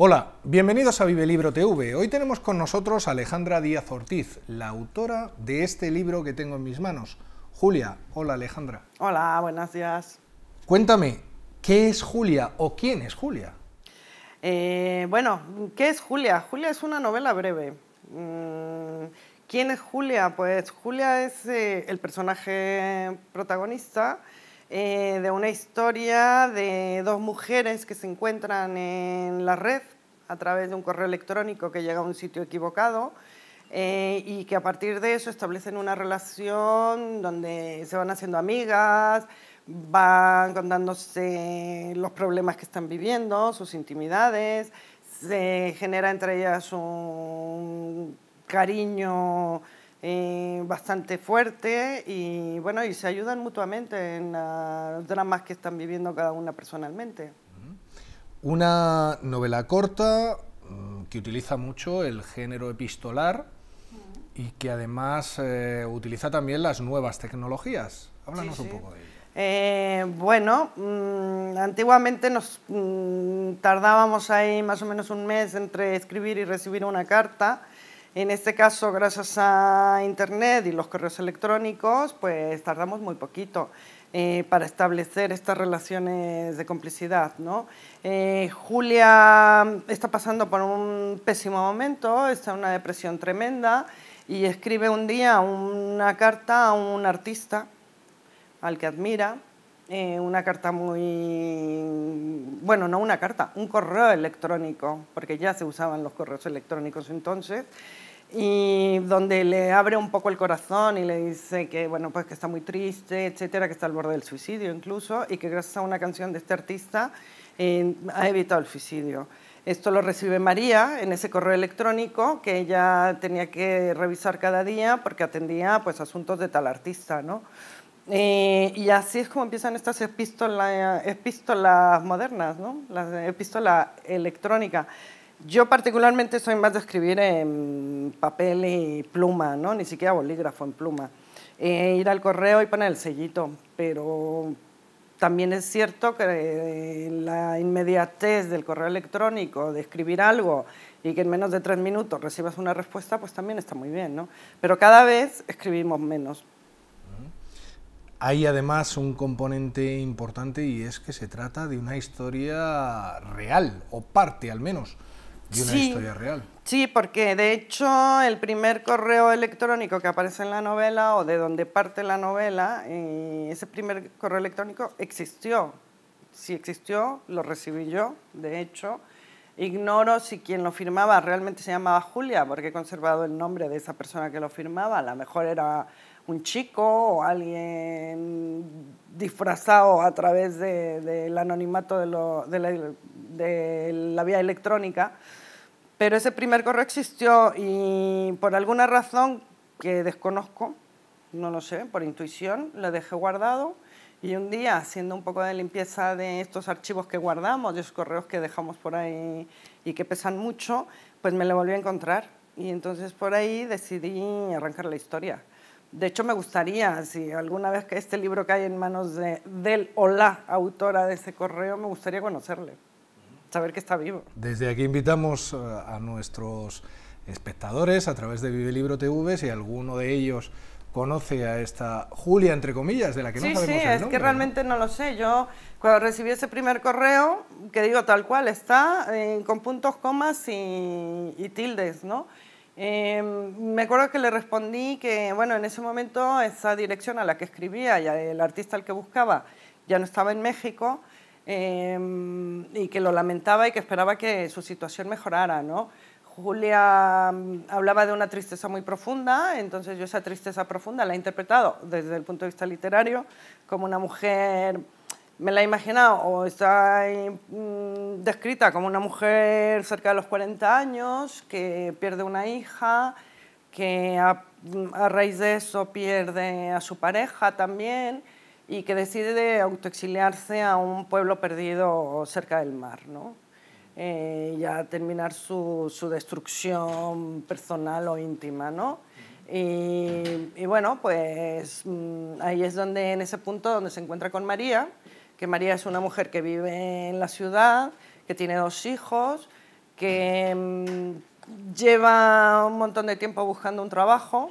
Hola, bienvenidos a Vive Libro TV. Hoy tenemos con nosotros a Alejandra Díaz Ortiz, la autora de este libro que tengo en mis manos. Julia, hola Alejandra. Hola, buenos días. Cuéntame, ¿qué es Julia o quién es Julia? Eh, bueno, ¿qué es Julia? Julia es una novela breve. Mm, ¿Quién es Julia? Pues Julia es eh, el personaje protagonista eh, de una historia de dos mujeres que se encuentran en la red a través de un correo electrónico que llega a un sitio equivocado eh, y que a partir de eso establecen una relación donde se van haciendo amigas, van contándose los problemas que están viviendo, sus intimidades, se genera entre ellas un cariño eh, bastante fuerte y bueno, y se ayudan mutuamente en los dramas que están viviendo cada una personalmente. Una novela corta mm, que utiliza mucho el género epistolar y que además eh, utiliza también las nuevas tecnologías. Háblanos un poco de ello. Eh, bueno, mm, antiguamente nos mm, tardábamos ahí más o menos un mes entre escribir y recibir una carta. En este caso, gracias a Internet y los correos electrónicos, pues tardamos muy poquito. Eh, para establecer estas relaciones de complicidad. ¿no? Eh, Julia está pasando por un pésimo momento, está en una depresión tremenda y escribe un día una carta a un artista al que admira, eh, una carta muy, bueno, no una carta, un correo electrónico, porque ya se usaban los correos electrónicos entonces y donde le abre un poco el corazón y le dice que, bueno, pues que está muy triste, etcétera, que está al borde del suicidio incluso, y que gracias a una canción de este artista eh, ha evitado el suicidio. Esto lo recibe María en ese correo electrónico que ella tenía que revisar cada día porque atendía pues asuntos de tal artista, ¿no? Eh, y así es como empiezan estas epístola, modernas, ¿no? La epístola electrónica, yo particularmente soy más de escribir en papel y pluma, ¿no? Ni siquiera bolígrafo en pluma. Eh, ir al correo y poner el sellito, pero también es cierto que eh, la inmediatez del correo electrónico, de escribir algo y que en menos de tres minutos recibas una respuesta, pues también está muy bien, ¿no? Pero cada vez escribimos menos. Hay además un componente importante y es que se trata de una historia real, o parte al menos, sí, historia real. Sí, porque de hecho el primer correo electrónico que aparece en la novela o de donde parte la novela, eh, ese primer correo electrónico existió. Si existió, lo recibí yo, de hecho. Ignoro si quien lo firmaba realmente se llamaba Julia, porque he conservado el nombre de esa persona que lo firmaba. A lo mejor era un chico o alguien disfrazado a través del anonimato de, la, de, la, vía electrónica. Pero ese primer correo existió y por alguna razón que desconozco, no lo sé, por intuición, lo dejé guardado y un día haciendo un poco de limpieza de estos archivos que guardamos, de esos correos que dejamos por ahí y que pesan mucho, pues me lo volví a encontrar y entonces por ahí decidí arrancar la historia. De hecho, me gustaría, si alguna vez que este libro cae en manos de, del o la autora de ese correo, me gustaría conocerle, saber que está vivo. Desde aquí invitamos eh, a nuestros espectadores a través de Vive Libro TV, si alguno de ellos conoce a esta Julia, entre comillas, de la que no sí, sabemos sí, Sí, es que realmente ¿no? lo sé. Yo, cuando recibí ese primer correo, que digo tal cual, está eh, con puntos, comas y, y tildes, ¿no? Em, me acuerdo que le respondí que, bueno, en ese momento esa dirección a la que escribía y el artista al que buscaba ya no estaba en México em, y que lo lamentaba y que esperaba que su situación mejorara, ¿no? Julia mm, hablaba de una tristeza muy profunda, entonces yo esa tristeza profunda la he interpretado desde el punto de vista literario como una mujer me la he imaginado o está mm, descrita como una mujer cerca de los 40 años que pierde una hija, que a, raíz de eso pierde a su pareja también y que decide autoexiliarse a un pueblo perdido cerca del mar, ¿no? Eh, ya terminar su, destrucción personal o íntima, ¿no? Y, y, bueno, pues mm, ahí es donde, en ese punto, donde se encuentra con María, que María es una mujer que vive en la ciudad, que tiene dos hijos, que mm, lleva un montón de tiempo buscando un trabajo.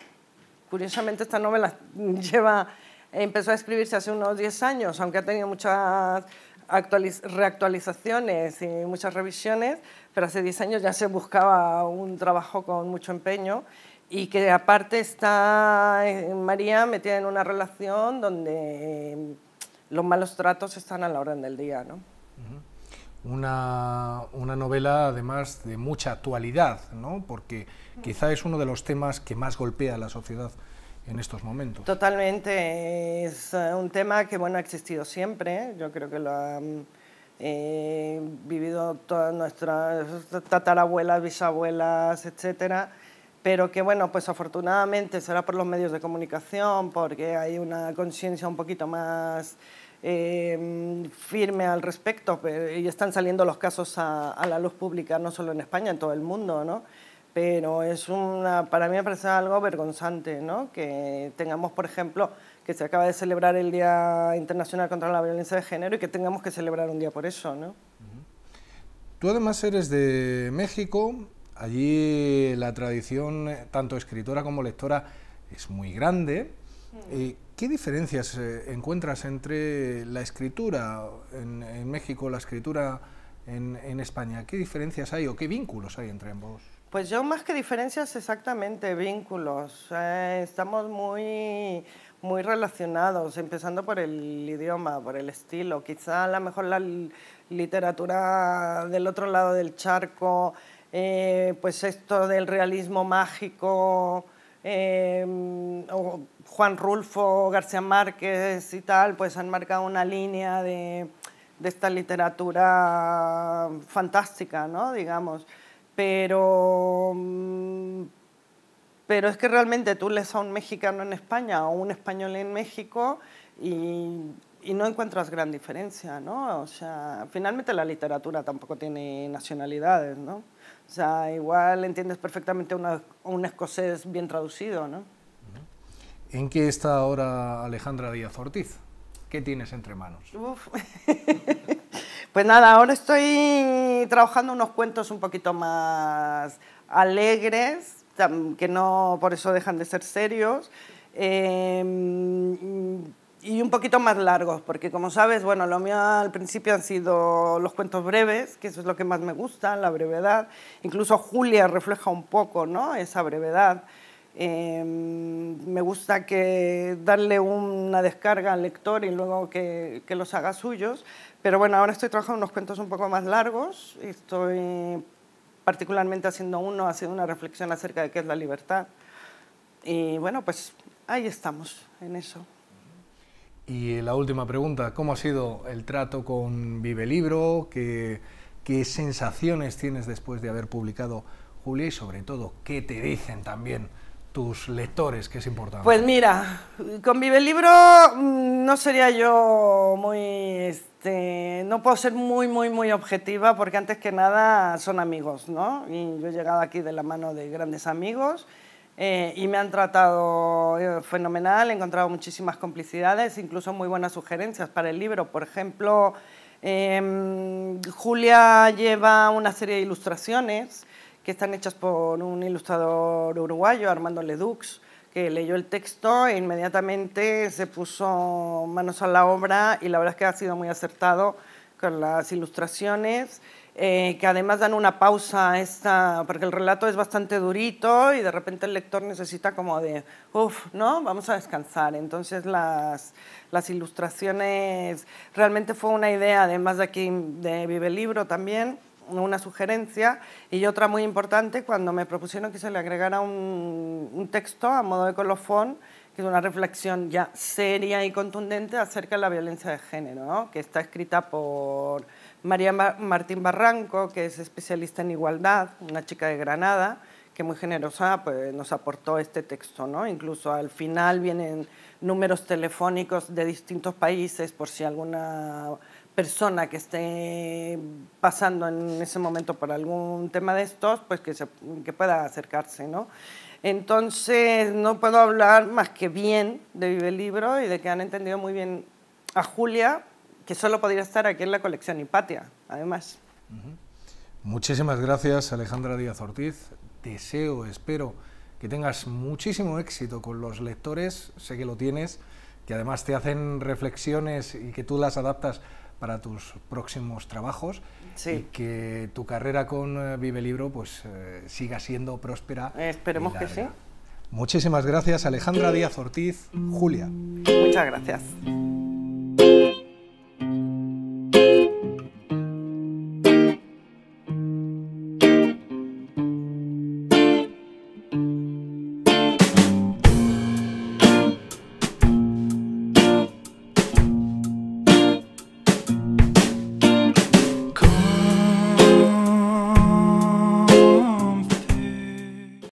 Curiosamente esta novela lleva, empezó a escribirse hace unos 10 años, aunque ha tenido muchas reactualizaciones y muchas revisiones, pero hace 10 años ya se buscaba un trabajo con mucho empeño y que aparte está eh, María metida en una relación donde los malos tratos están a la orden del día. ¿no? Una, novela además de mucha actualidad, porque quizá es uno de los temas que más golpea a la sociedad en estos momentos. Totalmente, es eh, un tema que bueno, ha existido siempre, yo creo que lo han eh, vivido todas nuestras tatarabuelas, bisabuelas, etcétera pero que bueno, pues afortunadamente será por los medios de comunicación, porque hay una conciencia un poquito más em, firme al respecto y están saliendo los casos a, la luz pública, no solo en España, en todo el mundo, ¿no? Pero es una, para mí me parece algo vergonzante, ¿no? Que tengamos, por ejemplo, que se acaba de celebrar el Día Internacional contra la Violencia de Género y que tengamos que celebrar un día por eso, ¿no? Tú además eres de México, Allí la tradición, eh, tanto escritora como lectora, es muy grande. Mm. Eh, ¿Qué diferencias eh, encuentras entre la escritura en, en México, la escritura en, España? ¿Qué diferencias hay o qué vínculos hay entre ambos? Pues yo más que diferencias, exactamente vínculos. estamos muy, muy relacionados, empezando por el idioma, por el estilo. Quizá a lo mejor la literatura del otro lado del charco eh, pues esto del realismo mágico, eh, Juan Rulfo, García Márquez y tal, pues han marcado una línea de, esta literatura fantástica, ¿no? digamos. Pero, mm, pero es que realmente tú lees a un mexicano en España o un español en México y y no encuentras gran diferencia, ¿no? O sea, finalmente la literatura tampoco tiene nacionalidades, ¿no? O sea, igual entiendes perfectamente un escocés bien traducido, ¿no? ¿En qué está ahora Alejandra Díaz Ortiz? ¿Qué tienes entre manos? Uf. pues nada, ahora estoy trabajando unos cuentos un poquito más alegres, que no por eso dejan de ser serios. Eh, y un poquito más largos, porque como sabes, bueno, lo mío al principio han sido los cuentos breves, que eso es lo que más me gusta, la brevedad. Incluso Julia refleja un poco ¿no? esa brevedad. Em, me gusta que darle una descarga al lector y luego que, que los haga suyos. Pero bueno, ahora estoy trabajando unos cuentos un poco más largos. Estoy particularmente haciendo uno, haciendo una reflexión acerca de qué es la libertad. Y bueno, pues ahí estamos en eso. Y la última pregunta, ¿cómo ha sido el trato con Vive Libro? ¿Qué, sensaciones tienes después de haber publicado Julia? Y sobre todo, ¿qué te dicen también tus lectores, que es importante? Pues mira, con Vive Libro mm, no sería yo muy... Este, no puedo ser muy, muy, muy objetiva porque antes que nada son amigos, ¿no? Y yo he llegado aquí de la mano de grandes amigos eh, y me han tratado eh, fenomenal, he encontrado muchísimas complicidades, incluso muy buenas sugerencias para el libro. Por ejemplo, em, Julia lleva una serie de ilustraciones que están hechas por un ilustrador uruguayo, Armando Ledux, que leyó el texto e inmediatamente se puso manos a la obra y la verdad es que ha sido muy acertado con las ilustraciones. Eh, que además dan una pausa, esta, porque el relato es bastante durito y de repente el lector necesita como de, uff, ¿no? Vamos a descansar. Entonces las, las ilustraciones, realmente fue una idea, además de aquí de Vive el Libro también, una sugerencia y otra muy importante cuando me propusieron que se le agregara un, texto a modo de colofón, que es una reflexión ya seria y contundente acerca de la violencia de género, que está escrita por María Martín Barranco, que es especialista en igualdad, una chica de Granada, que muy generosa pues, nos aportó este texto, ¿no? Incluso al final vienen números telefónicos de distintos países por si alguna persona que esté pasando en ese momento por algún tema de estos, pues que, se, que pueda acercarse, ¿no? Entonces, no puedo hablar más que bien de Vive Libro y de que han entendido muy bien a Julia, que solo podría estar aquí en la colección Patia, además. Muchísimas gracias, Alejandra Díaz Ortiz. Deseo, espero que tengas muchísimo éxito con los lectores, sé que lo tienes, que además te hacen reflexiones y que tú las adaptas para tus próximos trabajos y que tu carrera con eh, Vive Libro pues eh, siga siendo próspera. Esperemos que sí. Muchísimas gracias Alejandra Díaz Ortiz, Julia. Muchas gracias.